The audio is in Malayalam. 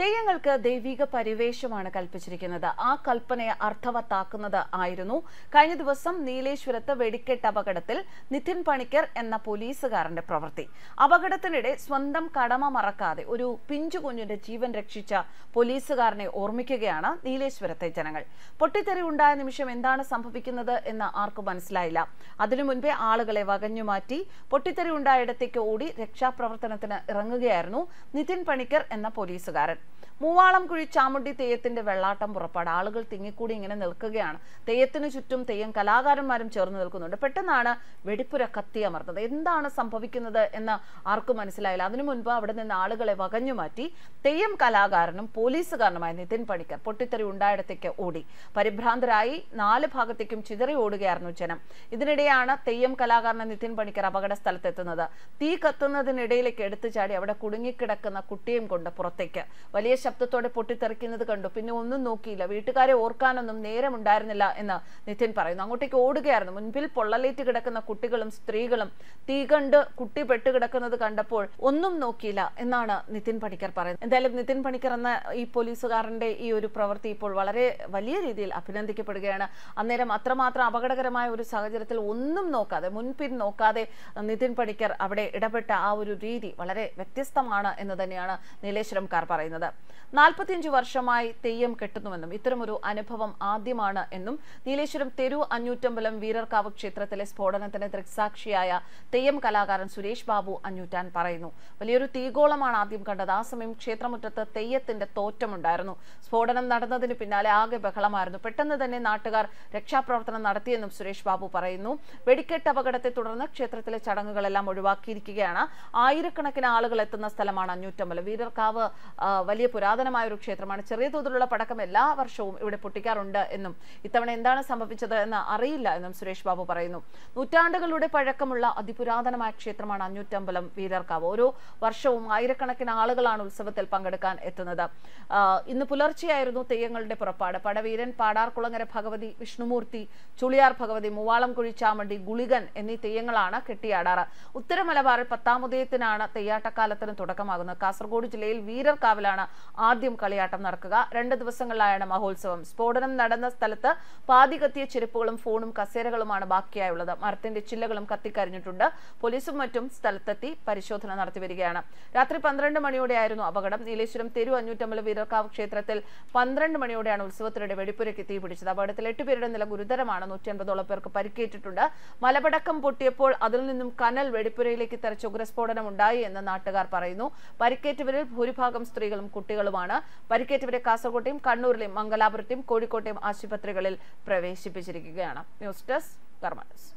തെയ്യങ്ങൾക്ക് ദൈവിക പരിവേഷമാണ് കൽപ്പിച്ചിരിക്കുന്നത് ആ കൽപ്പനയെ അർത്ഥവത്താക്കുന്നത് ആയിരുന്നു കഴിഞ്ഞ ദിവസം നീലേശ്വരത്ത് വെടിക്കെട്ട് അപകടത്തിൽ നിതിൻ പണിക്കർ എന്ന പോലീസുകാരന്റെ പ്രവൃത്തി അപകടത്തിനിടെ സ്വന്തം കടമ മറക്കാതെ ഒരു പിഞ്ചു കുഞ്ഞിന്റെ ജീവൻ രക്ഷിച്ച പോലീസുകാരനെ ഓർമ്മിക്കുകയാണ് നീലേശ്വരത്തെ ജനങ്ങൾ പൊട്ടിത്തെറി ഉണ്ടായ നിമിഷം എന്താണ് സംഭവിക്കുന്നത് എന്ന് ആർക്കും മനസ്സിലായില്ല അതിനു മുൻപേ ആളുകളെ വകഞ്ഞുമാറ്റി പൊട്ടിത്തെറി ഇടത്തേക്ക് ഓടി രക്ഷാപ്രവർത്തനത്തിന് ഇറങ്ങുകയായിരുന്നു നിതിൻ പണിക്കർ എന്ന പോലീസുകാരൻ മൂവാളം കുഴി ചാമുണ്ടി തെയ്യത്തിന്റെ വെള്ളാട്ടം പുറപ്പാട് ആളുകൾ തിങ്ങിക്കൂടി ഇങ്ങനെ നിൽക്കുകയാണ് തെയ്യത്തിന് ചുറ്റും തെയ്യം കലാകാരന്മാരും ചേർന്ന് നിൽക്കുന്നുണ്ട് പെട്ടെന്നാണ് വെടിപ്പുര കത്തിയമർത്തത് എന്താണ് സംഭവിക്കുന്നത് എന്ന് ആർക്കും മനസ്സിലായില്ല അതിനു മുൻപ് അവിടെ നിന്ന് ആളുകളെ വകഞ്ഞു മാറ്റി തെയ്യം കലാകാരനും പോലീസുകാരനുമായ നിതിൻ പണിക്കർ പൊട്ടിത്തെറി ഉണ്ടായിടത്തേക്ക് ഓടി പരിഭ്രാന്തരായി നാല് ഭാഗത്തേക്കും ചിതറി ഓടുകയായിരുന്നു ജനം ഇതിനിടെയാണ് തെയ്യം കലാകാരൻ നിതിൻ പണിക്കർ അപകട സ്ഥലത്തെത്തുന്നത് തീ കത്തുന്നതിനിടയിലേക്ക് എടുത്തു ചാടി അവിടെ കുടുങ്ങിക്കിടക്കുന്ന കുട്ടിയും കൊണ്ട് പുറത്തേക്ക് വലിയ ശബ്ദത്തോടെ പൊട്ടിത്തെറിക്കുന്നത് കണ്ടു പിന്നെ ഒന്നും നോക്കിയില്ല വീട്ടുകാരെ ഓർക്കാനൊന്നും നേരമുണ്ടായിരുന്നില്ല എന്ന് നിത്യൻ പറയുന്നു അങ്ങോട്ടേക്ക് ഓടുകയായിരുന്നു മുൻപിൽ പൊള്ളലേറ്റ് കിടക്കുന്ന കുട്ടികളും സ്ത്രീകളും തീ കണ്ട് കുട്ടി പെട്ടുകിടക്കുന്നത് കണ്ടപ്പോൾ ഒന്നും നോക്കിയില്ല എന്നാണ് നിതിൻ പണിക്കർ പറയുന്നത് എന്തായാലും നിതിൻ പണിക്കർ എന്ന ഈ പോലീസുകാരന്റെ ഈ ഒരു പ്രവൃത്തി ഇപ്പോൾ വളരെ വലിയ രീതിയിൽ അഭിനന്ദിക്കപ്പെടുകയാണ് അന്നേരം അത്രമാത്രം അപകടകരമായ ഒരു സാഹചര്യത്തിൽ ഒന്നും നോക്കാതെ മുൻപിൻ നോക്കാതെ നിതിൻ പണിക്കർ അവിടെ ഇടപെട്ട ആ ഒരു രീതി വളരെ വ്യത്യസ്തമാണ് എന്ന് തന്നെയാണ് നീലേശ്വരം കാർ പറയുന്നത് പറയുന്നത് നാൽപ്പത്തിയഞ്ച് വർഷമായി തെയ്യം കെട്ടുന്നുവെന്നും ഇത്തരമൊരു അനുഭവം ആദ്യമാണ് എന്നും നീലേശ്വരം തെരു അഞ്ഞൂറ്റമ്പലം വീരർക്കാവ് ക്ഷേത്രത്തിലെ സ്ഫോടനത്തിന് ദൃക്സാക്ഷിയായ തെയ്യം കലാകാരൻ സുരേഷ് ബാബു അഞ്ഞൂറ്റാൻ പറയുന്നു വലിയൊരു തീഗോളമാണ് ആദ്യം കണ്ടത് ആ സമയം ക്ഷേത്രമുറ്റത്ത് തെയ്യത്തിന്റെ തോറ്റമുണ്ടായിരുന്നു സ്ഫോടനം നടന്നതിന് പിന്നാലെ ആകെ ബഹളമായിരുന്നു പെട്ടെന്ന് തന്നെ നാട്ടുകാർ രക്ഷാപ്രവർത്തനം നടത്തിയെന്നും സുരേഷ് ബാബു പറയുന്നു വെടിക്കെട്ട് അപകടത്തെ തുടർന്ന് ക്ഷേത്രത്തിലെ ചടങ്ങുകളെല്ലാം ഒഴിവാക്കിയിരിക്കുകയാണ് ആയിരക്കണക്കിന് ആളുകൾ എത്തുന്ന സ്ഥലമാണ് അഞ്ഞൂറ്റമ്പലം വീരർക്കാവ് വലിയ പുരാതനമായ ഒരു ക്ഷേത്രമാണ് ചെറിയ തോതിലുള്ള പടക്കം എല്ലാ വർഷവും ഇവിടെ പൊട്ടിക്കാറുണ്ട് എന്നും ഇത്തവണ എന്താണ് സംഭവിച്ചത് എന്ന് അറിയില്ല എന്നും സുരേഷ് ബാബു പറയുന്നു നൂറ്റാണ്ടുകളുടെ പഴക്കമുള്ള അതിപുരാതനമായ ക്ഷേത്രമാണ് അഞ്ഞൂറ്റമ്പലം വീരർക്കാവ് ഓരോ വർഷവും ആയിരക്കണക്കിന് ആളുകളാണ് ഉത്സവത്തിൽ പങ്കെടുക്കാൻ എത്തുന്നത് ഇന്ന് പുലർച്ചെയായിരുന്നു തെയ്യങ്ങളുടെ പുറപ്പാട് പടവീരൻ പാടാർകുളങ്ങര ഭഗവതി വിഷ്ണുമൂർത്തി ചുളിയാർ ഭഗവതി മൂവാളംകുഴി ചാമണ്ടി ഗുളികൻ എന്നീ തെയ്യങ്ങളാണ് കെട്ടിയാടാറ് ഉത്തരമലബാറിൽ പത്താമുദയത്തിനാണ് തെയ്യാട്ടക്കാലത്തിന് തുടക്കമാകുന്നത് കാസർഗോഡ് ജില്ലയിൽ വീരർക്കാവിലാണ് വെച്ചാണ് ആദ്യം കളിയാട്ടം നടക്കുക രണ്ട് ദിവസങ്ങളിലായാണ് മഹോത്സവം സ്ഫോടനം നടന്ന സ്ഥലത്ത് പാതി കത്തിയ ചെരുപ്പുകളും ഫോണും കസേരകളുമാണ് ബാക്കിയായുള്ളത് മരത്തിന്റെ ചില്ലകളും കത്തിക്കരിഞ്ഞിട്ടുണ്ട് പോലീസും മറ്റും സ്ഥലത്തെത്തി പരിശോധന നടത്തി വരികയാണ് രാത്രി പന്ത്രണ്ട് മണിയോടെയായിരുന്നു അപകടം നീലേശ്വരം തെരു അഞ്ഞൂറ്റമ്പല വീരക്കാവ് ക്ഷേത്രത്തിൽ പന്ത്രണ്ട് മണിയോടെയാണ് ഉത്സവത്തിനിടെ വെടിപ്പുരയ്ക്ക് തീപിടിച്ചത് അപകടത്തിൽ എട്ടുപേരുടെ നില ഗുരുതരമാണ് നൂറ്റി അൻപതോളം പേർക്ക് പരിക്കേറ്റിട്ടുണ്ട് മലപടക്കം പൊട്ടിയപ്പോൾ അതിൽ നിന്നും കനൽ വെടിപ്പുരയിലേക്ക് തെറിച്ച് ഉഗ്രസ്ഫോടനം ഉണ്ടായി എന്ന് നാട്ടുകാർ പറയുന്നു പരിക്കേറ്റവരിൽ ഭൂരിഭാഗം സ്ത്രീകളും കുട്ടികളുമാണ് പരിക്കേറ്റവരെ കാസർകോട്ടെയും കണ്ണൂരിലെയും മംഗലാപുരത്തെയും കോഴിക്കോട്ടെയും ആശുപത്രികളിൽ പ്രവേശിപ്പിച്ചിരിക്കുകയാണ് ന്യൂസ് ഡെസ്ക് കർമ്മ